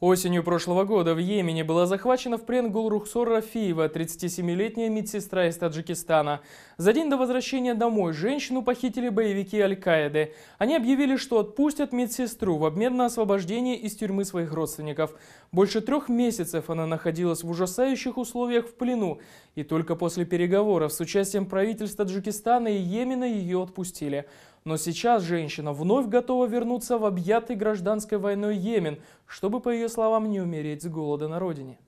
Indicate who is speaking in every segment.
Speaker 1: Осенью прошлого года в Йемене была захвачена в плен Гулрухсор Рафиева, 37-летняя медсестра из Таджикистана. За день до возвращения домой женщину похитили боевики Аль-Каиды. Они объявили, что отпустят медсестру в обмен на освобождение из тюрьмы своих родственников. Больше трех месяцев она находилась в ужасающих условиях в плену. И только после переговоров с участием правительств Таджикистана и Йемена ее отпустили. Но сейчас женщина вновь готова вернуться в объятый гражданской войной Йемен, чтобы, по ее словам, не умереть с голода на родине.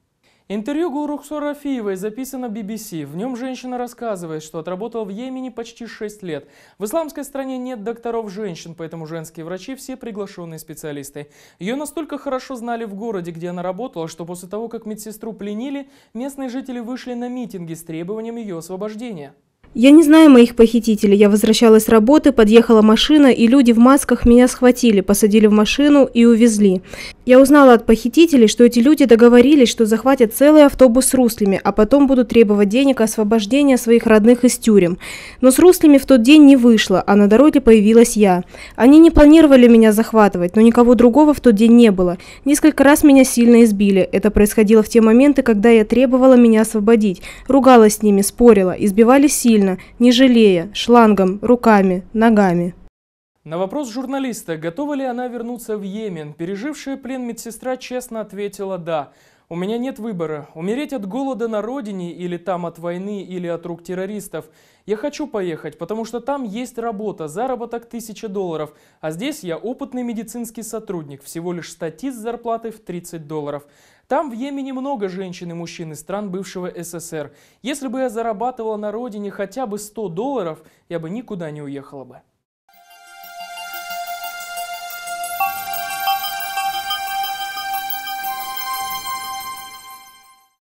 Speaker 1: Интервью Гурухсу Рафиевой записано BBC. В нем женщина рассказывает, что отработала в Йемене почти 6 лет. В исламской стране нет докторов женщин, поэтому женские врачи все приглашенные специалисты. Ее настолько хорошо знали в городе, где она работала, что после того, как медсестру пленили, местные жители вышли на митинги с требованием ее освобождения.
Speaker 2: Я не знаю моих похитителей. Я возвращалась с работы, подъехала машина, и люди в масках меня схватили, посадили в машину и увезли. Я узнала от похитителей, что эти люди договорились, что захватят целый автобус с руслями, а потом будут требовать денег освобождения своих родных из тюрем. Но с руслями в тот день не вышло, а на дороге появилась я. Они не планировали меня захватывать, но никого другого в тот день не было. Несколько раз меня сильно избили. Это происходило в те моменты, когда я требовала меня освободить. Ругалась с ними, спорила, избивали сильно добровольно, не жалея, шлангом, руками, ногами.
Speaker 1: На вопрос журналиста, готова ли она вернуться в Йемен, пережившая плен медсестра честно ответила «да». У меня нет выбора. Умереть от голода на родине или там от войны или от рук террористов. Я хочу поехать, потому что там есть работа, заработок тысяча долларов. А здесь я опытный медицинский сотрудник, всего лишь статист с зарплатой в 30 долларов. Там в Йемене много женщин и мужчин из стран бывшего СССР. Если бы я зарабатывала на родине хотя бы 100 долларов, я бы никуда не уехала бы.